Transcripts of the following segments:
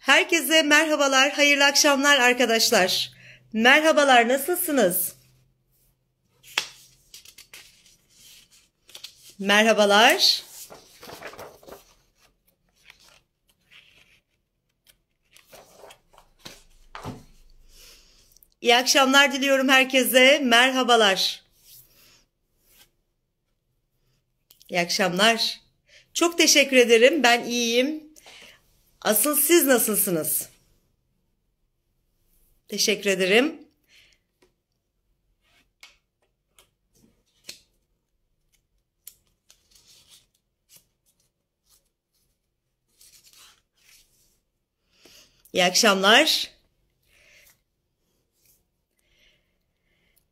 Herkese merhabalar, hayırlı akşamlar arkadaşlar. Merhabalar, nasılsınız? Merhabalar. İyi akşamlar diliyorum herkese. Merhabalar. İyi akşamlar. Çok teşekkür ederim. Ben iyiyim. Asıl siz nasılsınız? Teşekkür ederim. İyi akşamlar.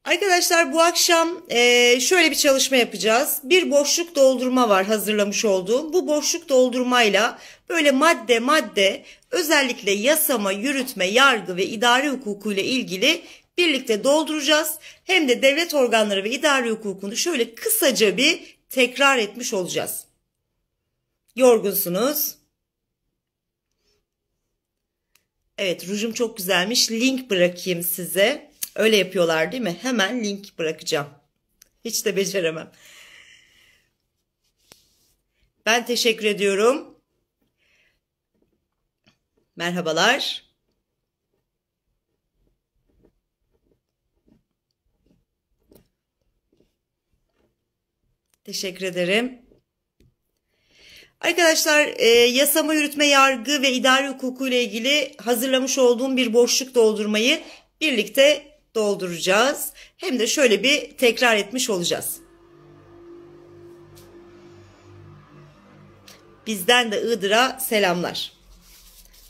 Arkadaşlar bu akşam e, şöyle bir çalışma yapacağız. Bir boşluk doldurma var hazırlamış olduğum. Bu boşluk doldurmayla böyle madde madde özellikle yasama, yürütme, yargı ve idari hukuku ile ilgili birlikte dolduracağız. Hem de devlet organları ve idari hukukunu şöyle kısaca bir tekrar etmiş olacağız. Yorgunsunuz. Evet rujum çok güzelmiş. Link bırakayım size. Öyle yapıyorlar değil mi? Hemen link bırakacağım. Hiç de beceremem. Ben teşekkür ediyorum. Merhabalar. Teşekkür ederim. Arkadaşlar e, yasama yürütme yargı ve idari hukuku ile ilgili hazırlamış olduğum bir boşluk doldurmayı birlikte dolduracağız. Hem de şöyle bir tekrar etmiş olacağız. Bizden de Iğdır'a selamlar.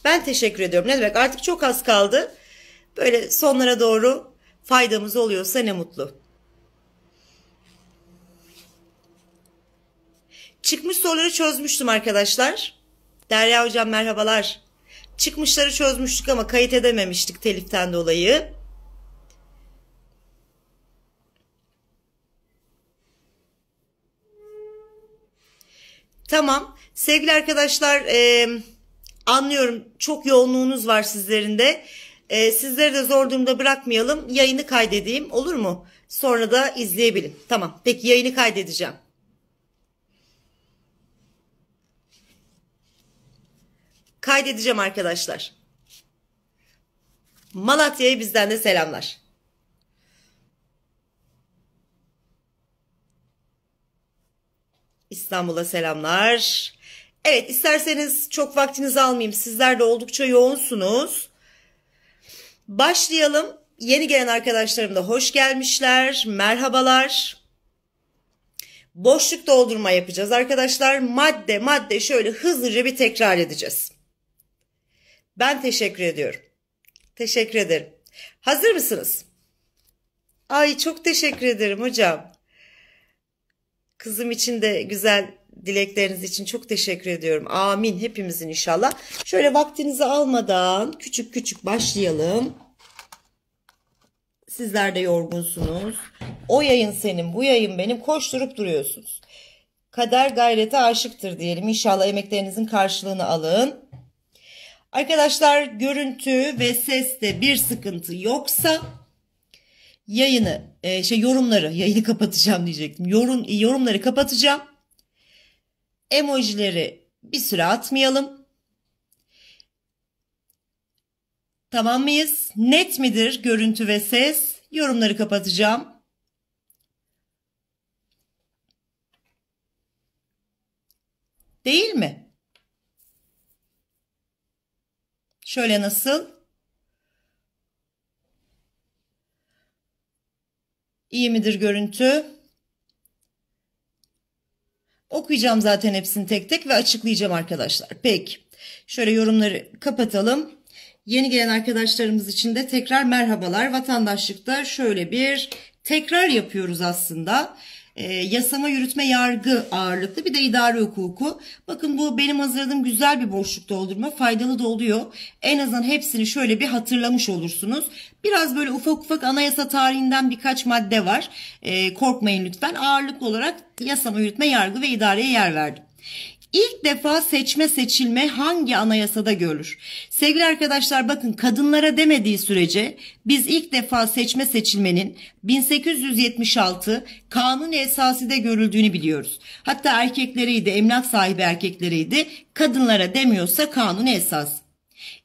Ben teşekkür ediyorum. Ne demek artık çok az kaldı. Böyle sonlara doğru faydamız oluyorsa ne mutlu. Çıkmış soruları çözmüştüm arkadaşlar. Derya hocam merhabalar. Çıkmışları çözmüştük ama kayıt edememiştik teliften dolayı. Tamam sevgili arkadaşlar e, anlıyorum çok yoğunluğunuz var sizlerinde E, sizleri de zor durumda bırakmayalım yayını kaydedeyim olur mu? Sonra da izleyebilirim. Tamam peki yayını kaydedeceğim. Kaydedeceğim arkadaşlar. Malatya'ya bizden de selamlar. İstanbul'a selamlar. Evet isterseniz çok vaktinizi almayayım. Sizler de oldukça yoğunsunuz. Başlayalım. Yeni gelen arkadaşlarım da hoş gelmişler. Merhabalar. Boşluk doldurma yapacağız arkadaşlar. Madde madde şöyle hızlıca bir tekrar edeceğiz. Ben teşekkür ediyorum. Teşekkür ederim. Hazır mısınız? Ay çok teşekkür ederim hocam. Kızım için de güzel dilekleriniz için çok teşekkür ediyorum. Amin hepimizin inşallah. Şöyle vaktinizi almadan küçük küçük başlayalım. Sizler de yorgunsunuz. O yayın senin, bu yayın benim. Koşturup duruyorsunuz. Kader gayrete aşıktır diyelim. İnşallah emeklerinizin karşılığını alın. Arkadaşlar görüntü ve seste bir sıkıntı yoksa yayını e, şey yorumları yayını kapatacağım diyecektim. Yorum yorumları kapatacağım. Emojileri bir süre atmayalım. Tamam mıyız? Net midir görüntü ve ses? Yorumları kapatacağım. Değil mi? Şöyle nasıl? İyi midir görüntü? Okuyacağım zaten hepsini tek tek ve açıklayacağım arkadaşlar. Peki. Şöyle yorumları kapatalım. Yeni gelen arkadaşlarımız için de tekrar merhabalar. Vatandaşlıkta şöyle bir tekrar yapıyoruz aslında. E, yasama, yürütme, yargı ağırlıklı bir de idare hukuku. Bakın bu benim hazırladığım güzel bir boşluk doldurma. Faydalı da oluyor. En azından hepsini şöyle bir hatırlamış olursunuz. Biraz böyle ufak ufak anayasa tarihinden birkaç madde var. E, korkmayın lütfen. Ağırlıklı olarak yasama, yürütme, yargı ve idareye yer verdim. İlk defa seçme seçilme hangi anayasada görülür? Sevgili arkadaşlar bakın kadınlara demediği sürece biz ilk defa seçme seçilmenin 1876 kanun esaside görüldüğünü biliyoruz. Hatta erkekleriydi, emlak sahibi erkekleriydi. Kadınlara demiyorsa kanun Esası.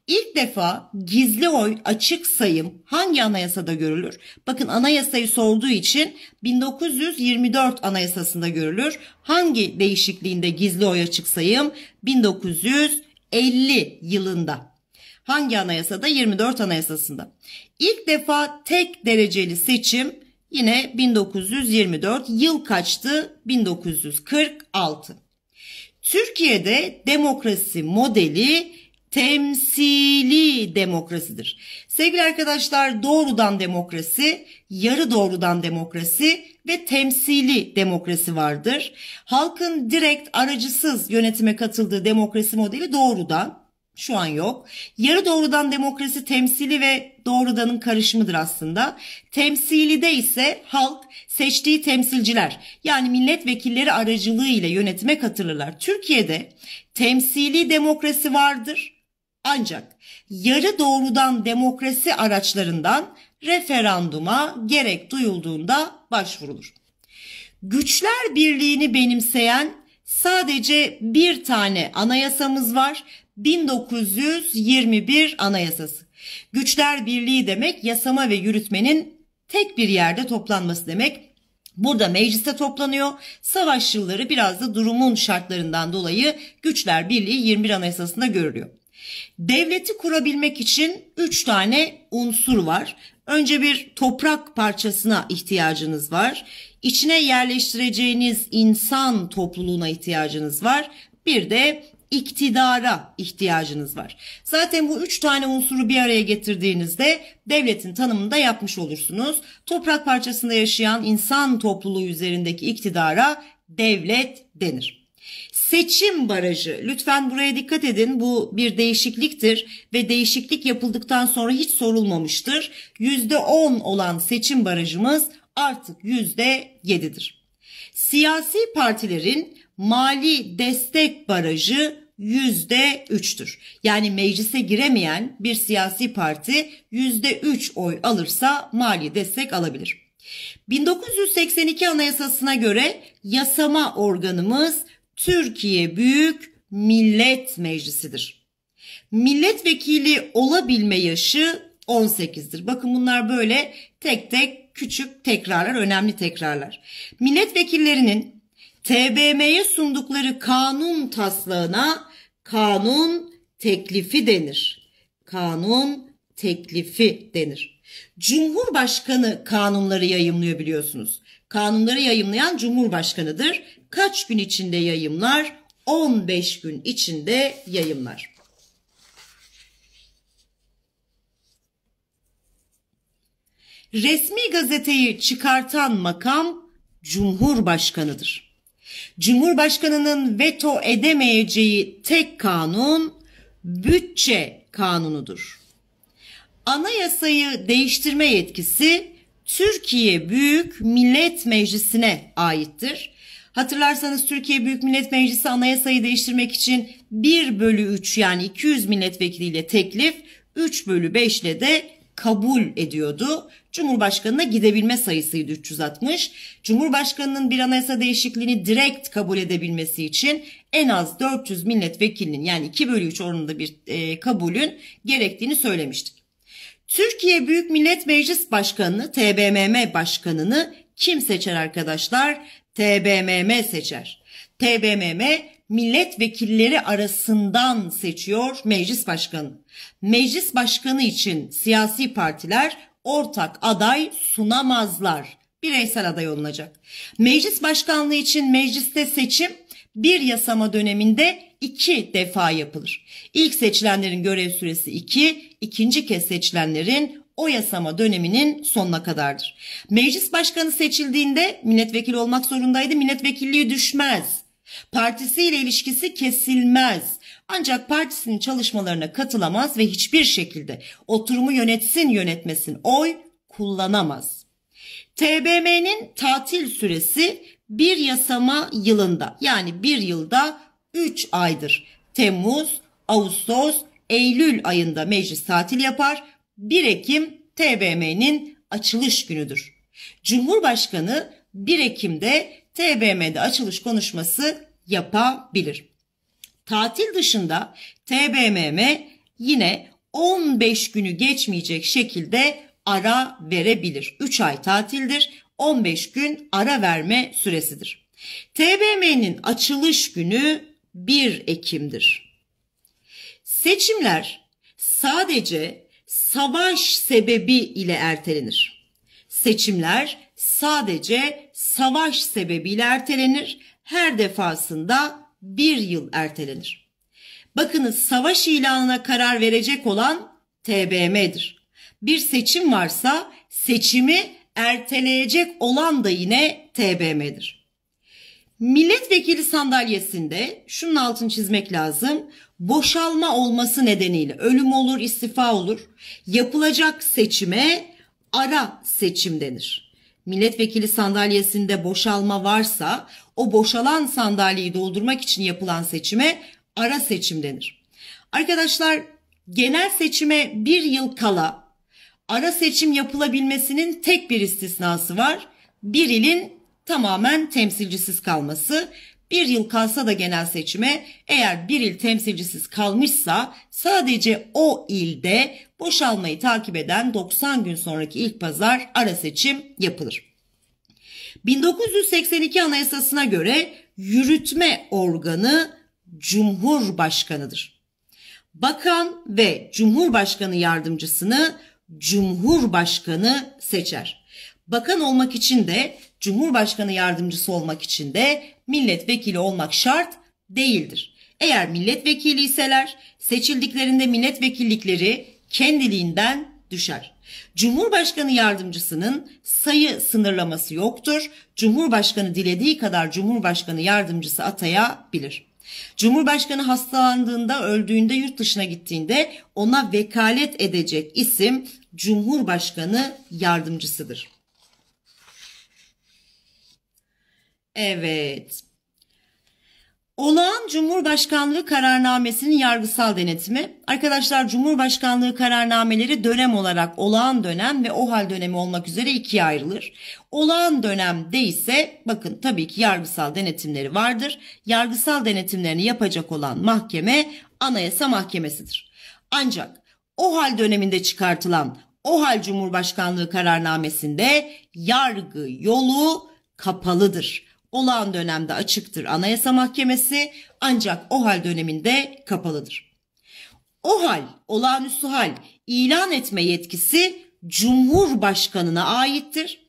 İlk defa gizli oy açık sayım hangi anayasada görülür? Bakın anayasayı sorduğu için 1924 anayasasında görülür. Hangi değişikliğinde gizli oy açık sayım? 1950 yılında. Hangi anayasada? 24 anayasasında. İlk defa tek dereceli seçim yine 1924. Yıl kaçtı? 1946. Türkiye'de demokrasi modeli temsili demokrasidir. Sevgili arkadaşlar doğrudan demokrasi, yarı doğrudan demokrasi ve temsili demokrasi vardır. Halkın direkt aracısız yönetime katıldığı demokrasi modeli doğrudan şu an yok. Yarı doğrudan demokrasi temsili ve doğrudanın karışımıdır aslında. de ise halk seçtiği temsilciler yani milletvekilleri aracılığı ile yönetime katılırlar. Türkiye'de temsili demokrasi vardır ancak yarı doğrudan demokrasi araçlarından referanduma gerek duyulduğunda başvurulur. Güçler birliğini benimseyen sadece bir tane anayasamız var. 1921 Anayasası. Güçler birliği demek yasama ve yürütmenin tek bir yerde toplanması demek. Burada mecliste toplanıyor. Savaş yılları biraz da durumun şartlarından dolayı Güçler Birliği 21 Anayasası'nda görülüyor. Devleti kurabilmek için üç tane unsur var. Önce bir toprak parçasına ihtiyacınız var. İçine yerleştireceğiniz insan topluluğuna ihtiyacınız var. Bir de iktidara ihtiyacınız var. Zaten bu üç tane unsuru bir araya getirdiğinizde devletin tanımını da yapmış olursunuz. Toprak parçasında yaşayan insan topluluğu üzerindeki iktidara devlet denir. Seçim barajı. Lütfen buraya dikkat edin. Bu bir değişikliktir ve değişiklik yapıldıktan sonra hiç sorulmamıştır. %10 olan seçim barajımız artık %7'dir. Siyasi partilerin mali destek barajı %3'tür. Yani meclise giremeyen bir siyasi parti %3 oy alırsa mali destek alabilir. 1982 anayasasına göre yasama organımız Türkiye Büyük Millet Meclisi'dir. Milletvekili olabilme yaşı 18'dir. Bakın bunlar böyle tek tek küçük tekrarlar, önemli tekrarlar. Milletvekillerinin TBM'ye sundukları kanun taslağına kanun teklifi denir. Kanun teklifi denir. Cumhurbaşkanı kanunları yayımlıyor biliyorsunuz. Kanunları yayımlayan Cumhurbaşkanıdır kaç gün içinde yayımlar? 15 gün içinde yayımlar. Resmi gazeteyi çıkartan makam Cumhurbaşkanıdır. Cumhurbaşkanının veto edemeyeceği tek kanun bütçe kanunudur. Anayasayı değiştirme yetkisi Türkiye Büyük Millet Meclisi'ne aittir Hatırlarsanız Türkiye Büyük Millet Meclisi anayasayı değiştirmek için 1 bölü 3 yani 200 milletvekiliyle teklif 3 bölü 5 ile de kabul ediyordu. Cumhurbaşkanına gidebilme sayısıydı 360. Cumhurbaşkanının bir anayasa değişikliğini direkt kabul edebilmesi için en az 400 milletvekilinin yani 2 bölü 3 oranında bir e, kabulün gerektiğini söylemiştik. Türkiye Büyük Millet Meclis Başkanı'nı, TBMM Başkanı'nı kim seçer arkadaşlar? TBMM seçer. TBMM milletvekilleri arasından seçiyor meclis başkanı. Meclis başkanı için siyasi partiler ortak aday sunamazlar. Bireysel aday olunacak. Meclis başkanlığı için mecliste seçim bir yasama döneminde iki defa yapılır. İlk seçilenlerin görev süresi iki, ikinci kez seçilenlerin o yasama döneminin sonuna kadardır. Meclis başkanı seçildiğinde milletvekili olmak zorundaydı. Milletvekilliği düşmez. Partisiyle ilişkisi kesilmez. Ancak partisinin çalışmalarına katılamaz ve hiçbir şekilde oturumu yönetsin yönetmesin oy kullanamaz. TBM'nin tatil süresi bir yasama yılında yani bir yılda 3 aydır. Temmuz, Ağustos, Eylül ayında meclis tatil yapar. 1 Ekim TBMM'nin açılış günüdür. Cumhurbaşkanı 1 Ekim'de TBMM'de açılış konuşması yapabilir. Tatil dışında TBMM yine 15 günü geçmeyecek şekilde ara verebilir. 3 ay tatildir. 15 gün ara verme süresidir. TBMM'nin açılış günü 1 Ekim'dir. Seçimler sadece savaş sebebi ile ertelenir. Seçimler sadece savaş sebebiyle ertelenir. Her defasında bir yıl ertelenir. Bakınız savaş ilanına karar verecek olan TBM'dir. Bir seçim varsa seçimi erteleyecek olan da yine TBM'dir. Milletvekili sandalyesinde şunun altını çizmek lazım. Boşalma olması nedeniyle ölüm olur, istifa olur. Yapılacak seçime ara seçim denir. Milletvekili sandalyesinde boşalma varsa o boşalan sandalyeyi doldurmak için yapılan seçime ara seçim denir. Arkadaşlar genel seçime bir yıl kala ara seçim yapılabilmesinin tek bir istisnası var. Bir ilin tamamen temsilcisiz kalması bir yıl kalsa da genel seçime eğer bir il temsilcisiz kalmışsa sadece o ilde boşalmayı takip eden 90 gün sonraki ilk pazar ara seçim yapılır. 1982 Anayasasına göre yürütme organı Cumhurbaşkanıdır. Bakan ve Cumhurbaşkanı yardımcısını Cumhurbaşkanı seçer. Bakan olmak için de Cumhurbaşkanı yardımcısı olmak için de milletvekili olmak şart değildir. Eğer milletvekili iseler seçildiklerinde milletvekillikleri kendiliğinden düşer. Cumhurbaşkanı yardımcısının sayı sınırlaması yoktur. Cumhurbaşkanı dilediği kadar Cumhurbaşkanı yardımcısı atayabilir. Cumhurbaşkanı hastalandığında, öldüğünde, yurt dışına gittiğinde ona vekalet edecek isim Cumhurbaşkanı yardımcısıdır. Evet. Olağan Cumhurbaşkanlığı kararnamesinin yargısal denetimi. Arkadaşlar Cumhurbaşkanlığı kararnameleri dönem olarak olağan dönem ve OHAL dönemi olmak üzere ikiye ayrılır. Olağan dönemde ise bakın tabii ki yargısal denetimleri vardır. Yargısal denetimlerini yapacak olan mahkeme Anayasa Mahkemesidir. Ancak OHAL döneminde çıkartılan OHAL Cumhurbaşkanlığı kararnamesinde yargı yolu kapalıdır olağan dönemde açıktır Anayasa Mahkemesi ancak o hal döneminde kapalıdır. O hal, olağanüstü hal ilan etme yetkisi Cumhurbaşkanına aittir.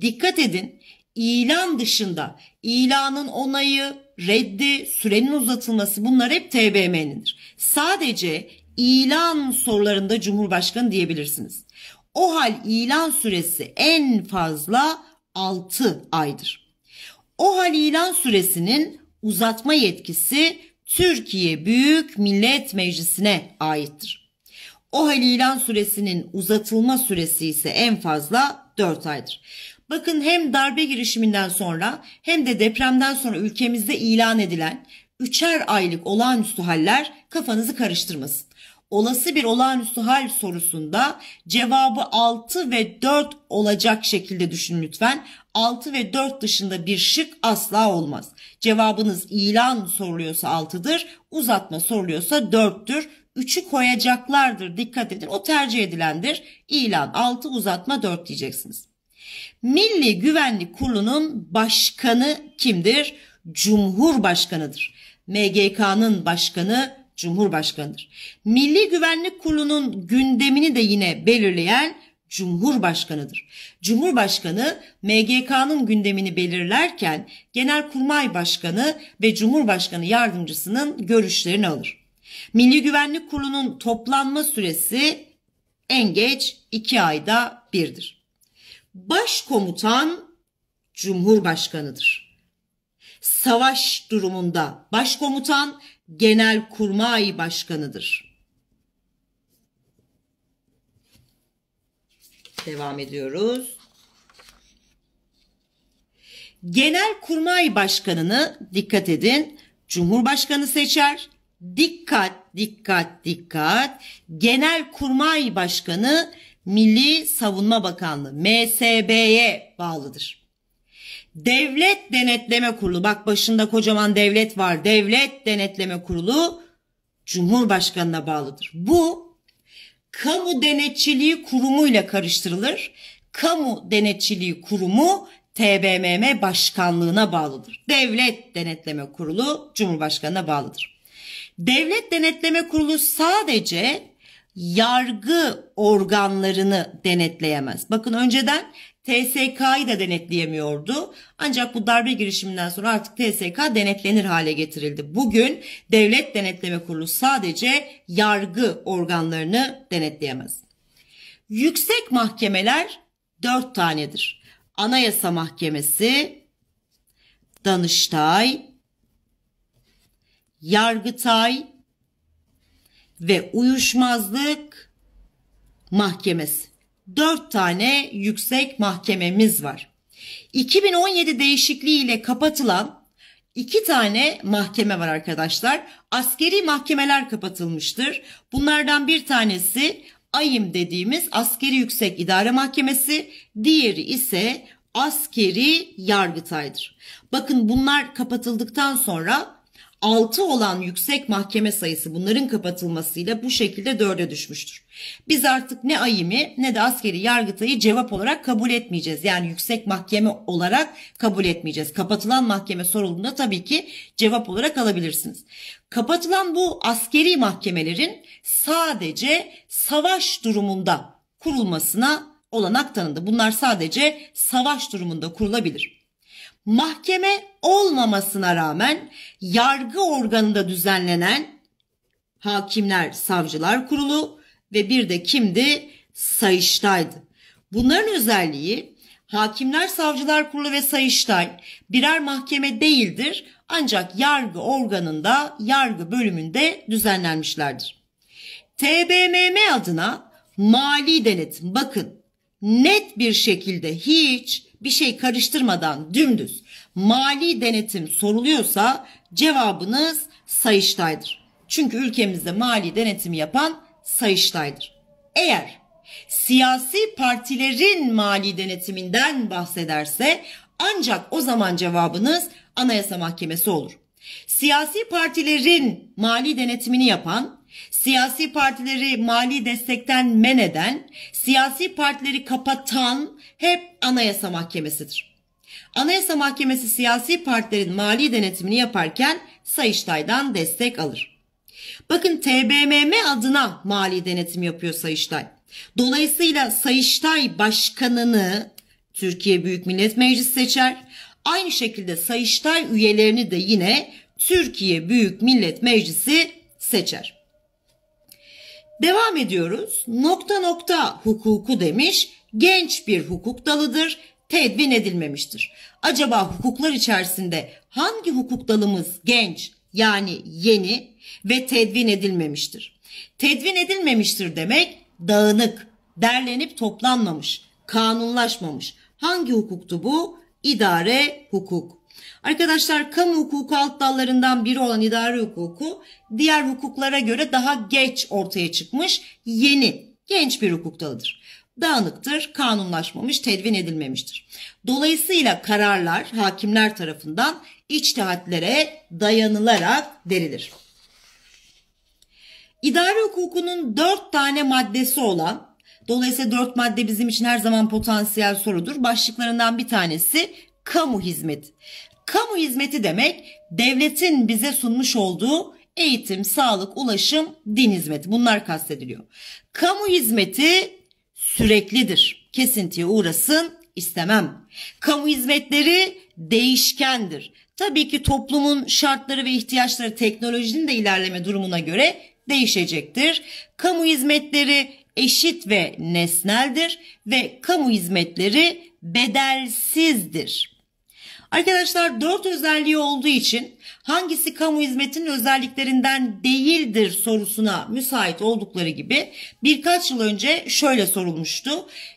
Dikkat edin ilan dışında ilanın onayı, reddi, sürenin uzatılması bunlar hep TBMM'nindir. Sadece ilan sorularında Cumhurbaşkanı diyebilirsiniz. O hal ilan süresi en fazla 6 aydır. OHAL ilan süresinin uzatma yetkisi Türkiye Büyük Millet Meclisi'ne aittir. OHAL ilan süresinin uzatılma süresi ise en fazla 4 aydır. Bakın hem darbe girişiminden sonra hem de depremden sonra ülkemizde ilan edilen üçer aylık olağanüstü haller kafanızı karıştırmasın olası bir olağanüstü hal sorusunda cevabı 6 ve 4 olacak şekilde düşün lütfen. 6 ve 4 dışında bir şık asla olmaz. Cevabınız ilan soruluyorsa 6'dır, uzatma soruluyorsa 4'tür. 3'ü koyacaklardır dikkat edin o tercih edilendir. İlan 6 uzatma 4 diyeceksiniz. Milli Güvenlik Kurulu'nun başkanı kimdir? Cumhurbaşkanıdır. MGK'nın başkanı Cumhurbaşkanıdır. Milli Güvenlik Kurulu'nun gündemini de yine belirleyen Cumhurbaşkanıdır. Cumhurbaşkanı MGK'nın gündemini belirlerken Genelkurmay Başkanı ve Cumhurbaşkanı yardımcısının görüşlerini alır. Milli Güvenlik Kurulu'nun toplanma süresi en geç 2 ayda birdir. Başkomutan Cumhurbaşkanıdır. Savaş durumunda başkomutan Genel Kurmay Başkanı'dır. Devam ediyoruz. Genel Kurmay Başkanı'nı dikkat edin. Cumhurbaşkanı seçer. Dikkat, dikkat, dikkat. Genel Kurmay Başkanı Milli Savunma Bakanlığı MSB'ye bağlıdır. Devlet Denetleme Kurulu bak başında kocaman devlet var. Devlet Denetleme Kurulu Cumhurbaşkanına bağlıdır. Bu kamu denetçiliği kurumuyla karıştırılır. Kamu denetçiliği kurumu TBMM başkanlığına bağlıdır. Devlet Denetleme Kurulu Cumhurbaşkanına bağlıdır. Devlet Denetleme Kurulu sadece yargı organlarını denetleyemez. Bakın önceden TSK'yı da denetleyemiyordu. Ancak bu darbe girişiminden sonra artık TSK denetlenir hale getirildi. Bugün Devlet Denetleme Kurulu sadece yargı organlarını denetleyemez. Yüksek mahkemeler dört tanedir. Anayasa Mahkemesi, Danıştay, Yargıtay ve Uyuşmazlık Mahkemesi. 4 tane yüksek mahkememiz var. 2017 değişikliği ile kapatılan iki tane mahkeme var arkadaşlar. Askeri mahkemeler kapatılmıştır. Bunlardan bir tanesi AYİM dediğimiz Askeri Yüksek İdare Mahkemesi, diğeri ise Askeri Yargıtay'dır. Bakın bunlar kapatıldıktan sonra 6 olan yüksek mahkeme sayısı bunların kapatılmasıyla bu şekilde 4'e düşmüştür. Biz artık ne AYİM'i ne de askeri yargıtayı cevap olarak kabul etmeyeceğiz. Yani yüksek mahkeme olarak kabul etmeyeceğiz. Kapatılan mahkeme sorulduğunda tabii ki cevap olarak alabilirsiniz. Kapatılan bu askeri mahkemelerin sadece savaş durumunda kurulmasına olanak tanındı. Bunlar sadece savaş durumunda kurulabilir mahkeme olmamasına rağmen yargı organında düzenlenen hakimler, savcılar kurulu ve bir de kimdi? Sayıştay'dı. Bunların özelliği hakimler, savcılar kurulu ve Sayıştay birer mahkeme değildir ancak yargı organında, yargı bölümünde düzenlenmişlerdir. TBMM adına mali denetim bakın net bir şekilde hiç bir şey karıştırmadan dümdüz mali denetim soruluyorsa cevabınız Sayıştay'dır. Çünkü ülkemizde mali denetimi yapan Sayıştay'dır. Eğer siyasi partilerin mali denetiminden bahsederse ancak o zaman cevabınız Anayasa Mahkemesi olur. Siyasi partilerin mali denetimini yapan siyasi partileri mali destekten men eden, siyasi partileri kapatan hep Anayasa Mahkemesi'dir. Anayasa Mahkemesi siyasi partilerin mali denetimini yaparken Sayıştay'dan destek alır. Bakın TBMM adına mali denetim yapıyor Sayıştay. Dolayısıyla Sayıştay Başkanını Türkiye Büyük Millet Meclisi seçer. Aynı şekilde Sayıştay üyelerini de yine Türkiye Büyük Millet Meclisi seçer. Devam ediyoruz. Nokta nokta hukuku demiş. Genç bir hukuk dalıdır. Tedvin edilmemiştir. Acaba hukuklar içerisinde hangi hukuk dalımız genç yani yeni ve tedvin edilmemiştir? Tedvin edilmemiştir demek dağınık, derlenip toplanmamış, kanunlaşmamış. Hangi hukuktu bu? İdare hukuk. Arkadaşlar kamu hukuku alt dallarından biri olan idari hukuku diğer hukuklara göre daha geç ortaya çıkmış yeni genç bir hukuk dalıdır. Dağınıktır, kanunlaşmamış, tedvin edilmemiştir. Dolayısıyla kararlar hakimler tarafından içtihatlere dayanılarak verilir. İdare hukukunun dört tane maddesi olan Dolayısıyla dört madde bizim için her zaman potansiyel sorudur. Başlıklarından bir tanesi kamu hizmeti. Kamu hizmeti demek devletin bize sunmuş olduğu eğitim, sağlık, ulaşım, din hizmeti. Bunlar kastediliyor. Kamu hizmeti süreklidir. Kesintiye uğrasın istemem. Kamu hizmetleri değişkendir. Tabii ki toplumun şartları ve ihtiyaçları teknolojinin de ilerleme durumuna göre değişecektir. Kamu hizmetleri eşit ve nesneldir ve kamu hizmetleri bedelsizdir. Arkadaşlar dört özelliği olduğu için hangisi kamu hizmetinin özelliklerinden değildir sorusuna müsait oldukları gibi birkaç yıl önce şöyle sorulmuştu.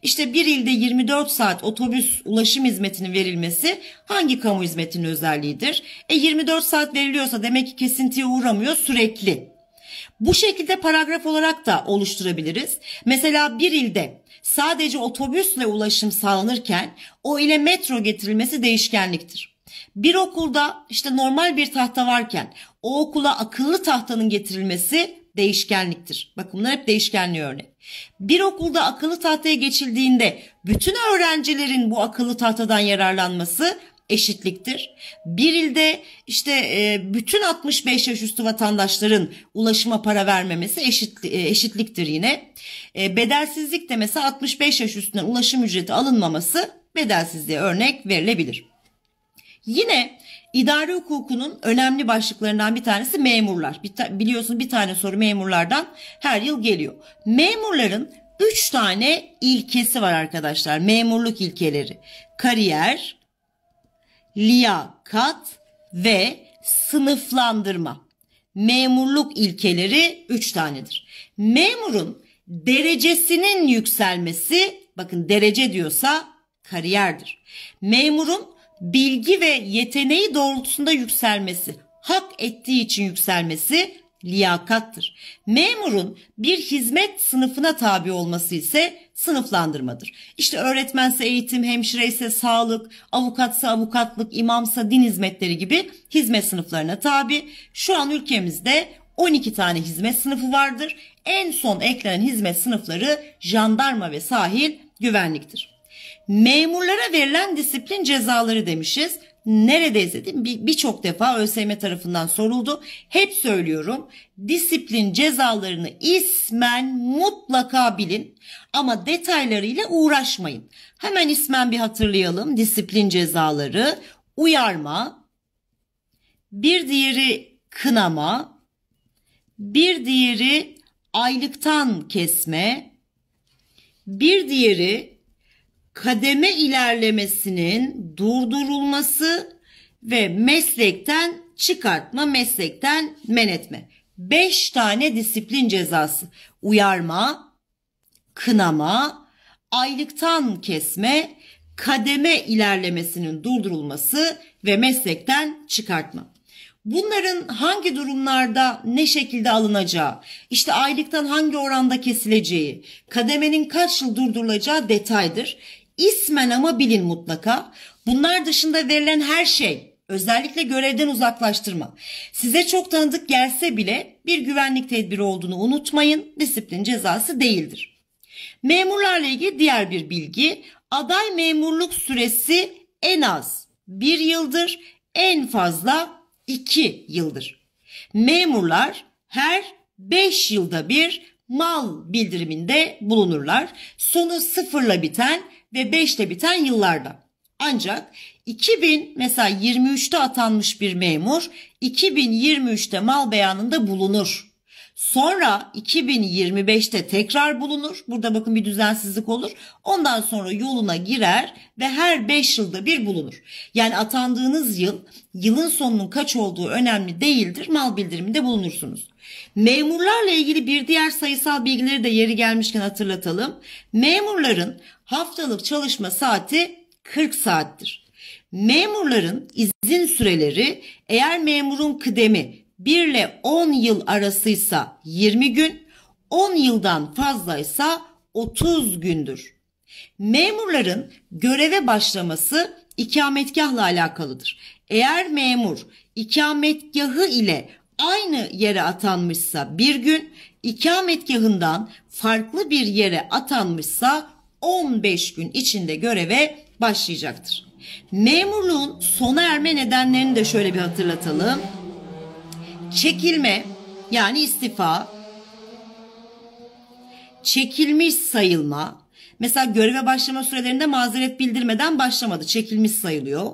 İşte bir ilde 24 saat otobüs ulaşım hizmetinin verilmesi hangi kamu hizmetinin özelliğidir? E 24 saat veriliyorsa demek ki kesintiye uğramıyor sürekli. Bu şekilde paragraf olarak da oluşturabiliriz. Mesela bir ilde sadece otobüsle ulaşım sağlanırken o ile metro getirilmesi değişkenliktir. Bir okulda işte normal bir tahta varken o okula akıllı tahtanın getirilmesi değişkenliktir. Bakın bunlar hep değişkenli örnek. Bir okulda akıllı tahtaya geçildiğinde bütün öğrencilerin bu akıllı tahtadan yararlanması eşitliktir. Bir ilde işte e, bütün 65 yaş üstü vatandaşların ulaşıma para vermemesi eşit, e, eşitliktir yine. E, bedelsizlik de mesela 65 yaş üstünden ulaşım ücreti alınmaması bedelsizliğe örnek verilebilir. Yine idare hukukunun önemli başlıklarından bir tanesi memurlar. Biliyorsunuz bir tane soru memurlardan her yıl geliyor. Memurların 3 tane ilkesi var arkadaşlar. Memurluk ilkeleri. Kariyer, liyakat ve sınıflandırma. Memurluk ilkeleri 3 tanedir. Memurun derecesinin yükselmesi, bakın derece diyorsa kariyerdir. Memurun bilgi ve yeteneği doğrultusunda yükselmesi, hak ettiği için yükselmesi liyakattır. Memurun bir hizmet sınıfına tabi olması ise sınıflandırmadır. İşte öğretmense eğitim, hemşire ise sağlık, avukatsa avukatlık, imamsa din hizmetleri gibi hizmet sınıflarına tabi. Şu an ülkemizde 12 tane hizmet sınıfı vardır. En son eklenen hizmet sınıfları jandarma ve sahil güvenliktir. Memurlara verilen disiplin cezaları demişiz neredeyse değil mi? Birçok bir defa ÖSYM tarafından soruldu. Hep söylüyorum disiplin cezalarını ismen mutlaka bilin ama detaylarıyla uğraşmayın. Hemen ismen bir hatırlayalım disiplin cezaları uyarma, bir diğeri kınama, bir diğeri aylıktan kesme, bir diğeri kademe ilerlemesinin durdurulması ve meslekten çıkartma, meslekten men etme. 5 tane disiplin cezası. Uyarma, kınama, aylıktan kesme, kademe ilerlemesinin durdurulması ve meslekten çıkartma. Bunların hangi durumlarda ne şekilde alınacağı, işte aylıktan hangi oranda kesileceği, kademenin kaç yıl durdurulacağı detaydır ismen ama bilin mutlaka. Bunlar dışında verilen her şey özellikle görevden uzaklaştırma size çok tanıdık gelse bile bir güvenlik tedbiri olduğunu unutmayın. Disiplin cezası değildir. Memurlarla ilgili diğer bir bilgi aday memurluk süresi en az bir yıldır en fazla iki yıldır. Memurlar her 5 yılda bir mal bildiriminde bulunurlar. Sonu sıfırla biten ve 5 biten yıllarda. Ancak 2000 mesela 23'te atanmış bir memur 2023'te mal beyanında bulunur. Sonra 2025'te tekrar bulunur. Burada bakın bir düzensizlik olur. Ondan sonra yoluna girer ve her 5 yılda bir bulunur. Yani atandığınız yıl yılın sonunun kaç olduğu önemli değildir. Mal bildiriminde bulunursunuz. Memurlarla ilgili bir diğer sayısal bilgileri de yeri gelmişken hatırlatalım. Memurların haftalık çalışma saati 40 saattir. Memurların izin süreleri eğer memurun kıdemi 1 ile 10 yıl arasıysa 20 gün, 10 yıldan fazlaysa 30 gündür. Memurların göreve başlaması ikametgahla alakalıdır. Eğer memur ikametgahı ile aynı yere atanmışsa bir gün, ikametgahından farklı bir yere atanmışsa 15 gün içinde göreve başlayacaktır. Memurluğun sona erme nedenlerini de şöyle bir hatırlatalım. Çekilme yani istifa, çekilmiş sayılma, mesela göreve başlama sürelerinde mazeret bildirmeden başlamadı, çekilmiş sayılıyor.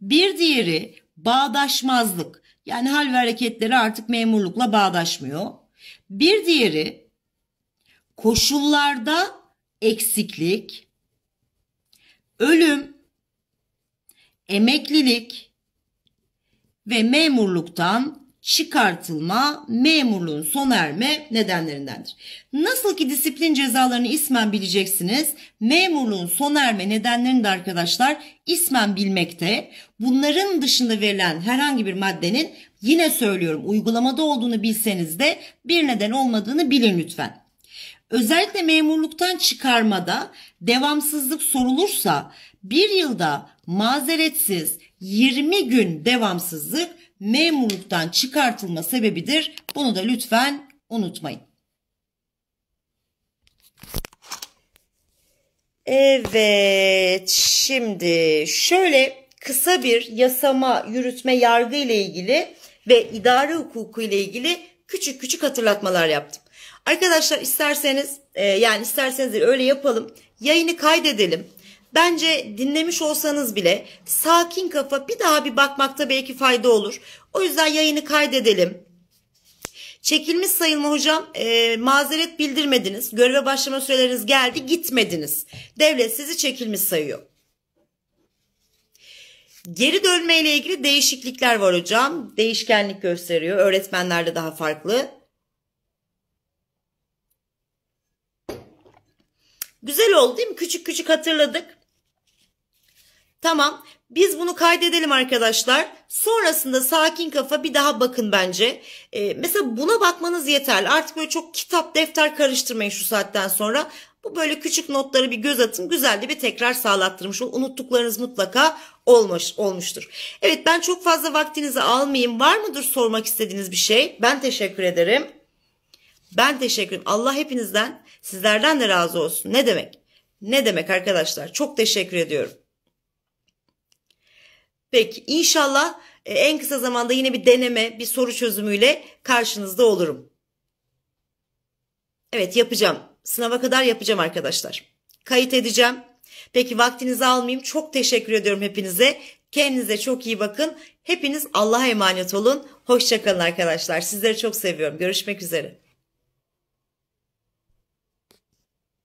Bir diğeri bağdaşmazlık yani hal ve hareketleri artık memurlukla bağdaşmıyor. Bir diğeri koşullarda eksiklik, ölüm, emeklilik ve memurluktan çıkartılma memurluğun sona erme nedenlerindendir. Nasıl ki disiplin cezalarını ismen bileceksiniz, memurluğun sona erme nedenlerini de arkadaşlar ismen bilmekte. Bunların dışında verilen herhangi bir maddenin yine söylüyorum uygulamada olduğunu bilseniz de bir neden olmadığını bilin lütfen. Özellikle memurluktan çıkarmada devamsızlık sorulursa bir yılda mazeretsiz 20 gün devamsızlık memurluktan çıkartılma sebebidir. Bunu da lütfen unutmayın. Evet, şimdi şöyle kısa bir yasama, yürütme, yargı ile ilgili ve idare hukuku ile ilgili küçük küçük hatırlatmalar yaptım. Arkadaşlar isterseniz e, yani isterseniz öyle yapalım. Yayını kaydedelim. Bence dinlemiş olsanız bile sakin kafa bir daha bir bakmakta belki fayda olur. O yüzden yayını kaydedelim. Çekilmiş sayılma hocam e, mazeret bildirmediniz. Göreve başlama süreleriniz geldi gitmediniz. Devlet sizi çekilmiş sayıyor. Geri ile ilgili değişiklikler var hocam. Değişkenlik gösteriyor. Öğretmenlerde daha farklı. Güzel oldu değil mi? Küçük küçük hatırladık. Tamam. Biz bunu kaydedelim arkadaşlar. Sonrasında sakin kafa bir daha bakın bence. Ee, mesela buna bakmanız yeterli. Artık böyle çok kitap defter karıştırmayın şu saatten sonra. Bu böyle küçük notları bir göz atın. Güzel de bir tekrar sağlattırmış ol. Unuttuklarınız mutlaka olmuş, olmuştur. Evet ben çok fazla vaktinizi almayayım. Var mıdır sormak istediğiniz bir şey? Ben teşekkür ederim. Ben teşekkür ederim. Allah hepinizden Sizlerden de razı olsun. Ne demek? Ne demek arkadaşlar? Çok teşekkür ediyorum. Peki inşallah e, en kısa zamanda yine bir deneme, bir soru çözümüyle karşınızda olurum. Evet yapacağım. Sınava kadar yapacağım arkadaşlar. Kayıt edeceğim. Peki vaktinizi almayayım. Çok teşekkür ediyorum hepinize. Kendinize çok iyi bakın. Hepiniz Allah'a emanet olun. Hoşçakalın arkadaşlar. Sizleri çok seviyorum. Görüşmek üzere.